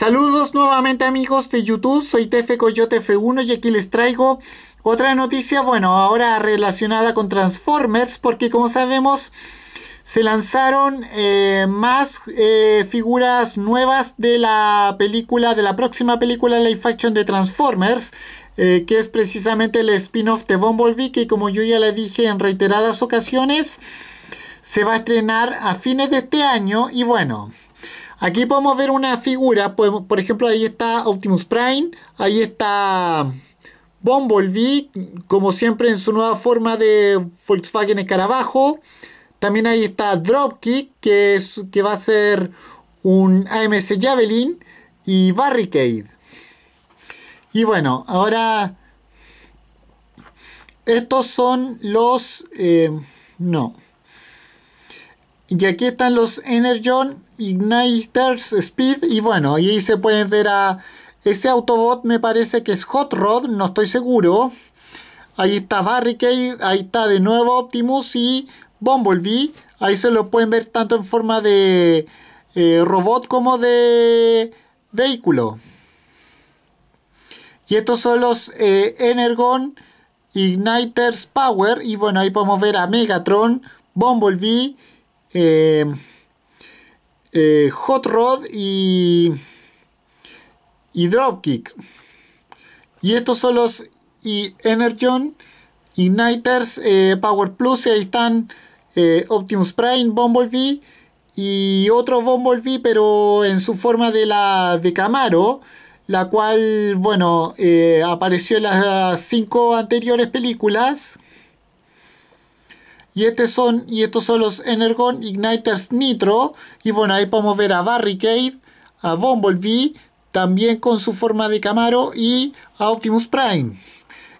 Saludos nuevamente amigos de YouTube, soy TF Coyote F1 y aquí les traigo otra noticia, bueno, ahora relacionada con Transformers, porque como sabemos se lanzaron eh, más eh, figuras nuevas de la película, de la próxima película Life Action de Transformers, eh, que es precisamente el spin-off de Bumblebee, que como yo ya le dije en reiteradas ocasiones, se va a estrenar a fines de este año y bueno, Aquí podemos ver una figura, pues, por ejemplo, ahí está Optimus Prime, ahí está Bumblebee, como siempre en su nueva forma de Volkswagen Escarabajo. También ahí está Dropkick, que, va a ser un AMC Javelin y Barricade. Y bueno, ahora estos son los... Eh, no. Y aquí están los Energon, Igniters, Speed. Y bueno, ahí se pueden ver a ese Autobot. Me parece que es Hot Rod, no estoy seguro. Ahí está Barricade, ahí está de nuevo Optimus y Bumblebee. Ahí se lo pueden ver tanto en forma de eh, robot como de vehículo. Y estos son los eh, Energon Igniters Power. Y bueno, ahí podemos ver a Megatron, Bumblebee eh, eh, Hot Rod y, y Dropkick. Y estos son los y Energon, Igniters, eh, Power Plus, y ahí están Optimus Prime, Bumblebee y otro Bumblebee, pero en su forma de la de Camaro, la cual, bueno, apareció en las cinco anteriores películas. Y, este son, y estos son los Energon Igniters Nitro. Y bueno, ahí podemos ver a Barricade, a Bumblebee, también con su forma de Camaro y a Optimus Prime.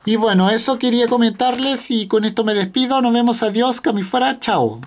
Y bueno, eso quería comentarles y con esto me despido. Nos vemos, adiós, Camifora, chao.